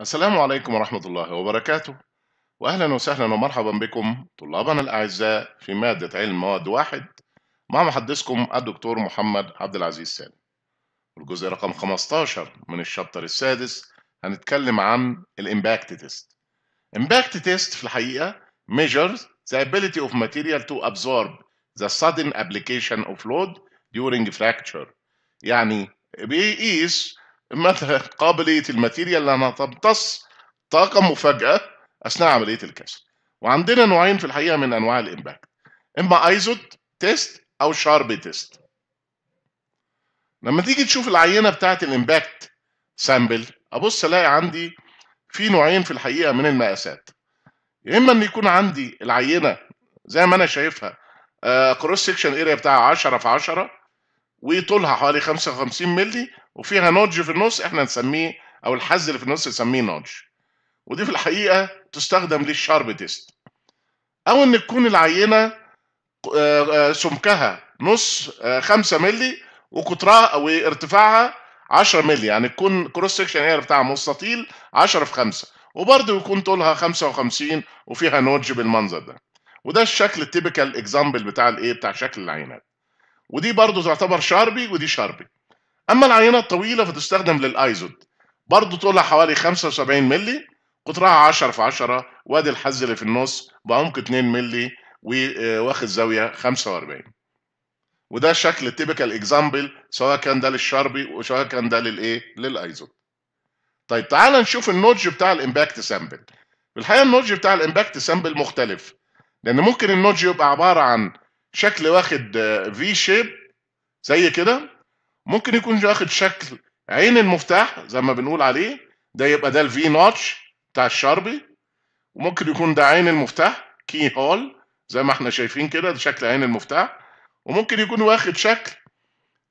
السلام عليكم ورحمة الله وبركاته وأهلا وسهلا ومرحبا بكم طلابنا الأعزاء في مادة علم مواد واحد مع محدثكم الدكتور محمد عبد العزيز سالم الجزء رقم 15 من الشابتر السادس هنتكلم عن الإمباكت تيست إمباكت تيست في الحقيقة measures the ability of material to absorb the sudden application of load during fracture يعني بيقيس مثلا قابليه الماتيريال انها تمتص طاقه مفاجاه اثناء عمليه الكسر وعندنا نوعين في الحقيقه من انواع الامباكت اما أيزوت تيست او شارب تيست لما تيجي تشوف العينه بتاعه الامباكت سامبل ابص الاقي عندي في نوعين في الحقيقه من المقاسات يا اما ان يكون عندي العينه زي ما انا شايفها كروس سكشن اريا بتاعها 10 في 10 وطولها حوالي 55 مللي وفيها نودج في النص احنا نسميه او الحز اللي في النص نسميه نودج ودي في الحقيقه تستخدم للشارب تيست او ان تكون العينه آه، آه، سمكها نص 5 آه، مللي وقطرها او ارتفاعها 10 مللي يعني تكون كروس سكشن هي بتاع مستطيل 10 في 5 وبرضه يكون طولها 55 وفيها نودج بالمنظر ده وده الشكل التيبيكال اكزامبل بتاع الايه بتاع شكل العينات ودي برضه تعتبر شاربي ودي شاربي اما العينه الطويله فتستخدم للايزود برضه طولها حوالي 75 مللي قطرها 10 في 10 وادي الحز اللي في النص بعمق 2 مللي آه، واخد زاويه 45 وده شكل تيبيكال اكزامبل سواء كان ده للشربي وسواء كان ده للايه للايزود طيب تعال نشوف النودج بتاع الامباكت سامبل الحقيقه النودج بتاع الامباكت سامبل مختلف لان ممكن النودج يبقى عباره عن شكل واخد في آه، شيب زي كده ممكن يكون واخد شكل عين المفتاح زي ما بنقول عليه ده يبقى ده الفي نوتش بتاع الشربي وممكن يكون ده عين المفتاح كي هول زي ما احنا شايفين كده ده شكل عين المفتاح وممكن يكون واخد شكل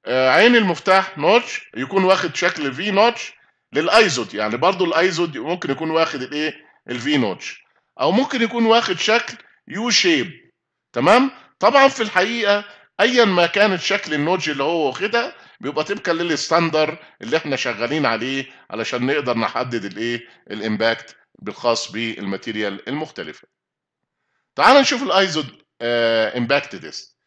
آه، عين المفتاح نوتش يكون واخد شكل في نوتش للايزود يعني برضو الايزود ممكن يكون واخد الايه الفي نوتش او ممكن يكون واخد شكل يو شيب تمام طبعا في الحقيقه ايا ما كانت شكل النوتش اللي هو واخدها بيبقى طبقا للستاندر اللي احنا شغالين عليه علشان نقدر نحدد الايه الامباكت بالخاص بالماتيريال المختلفه تعال نشوف الايزود امباكت تيست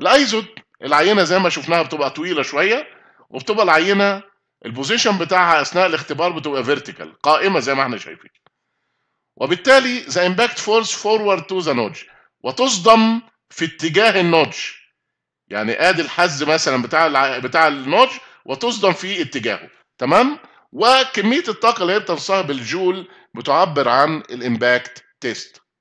الايزود العينه زي ما شفناها بتبقى طويله شويه وبتبقى العينه البوزيشن بتاعها اثناء الاختبار بتبقى فيرتيكال قائمه زي ما احنا شايفين وبالتالي ذا امباكت فورس فورورد تو ذا نوج وتصدم في اتجاه النوج يعني ادي الحز مثلا بتاع الع... بتاع النوج وتصدم في اتجاهه تمام وكميه الطاقه اللي هي بتنصها بالجول بتعبر عن الامباكت تيست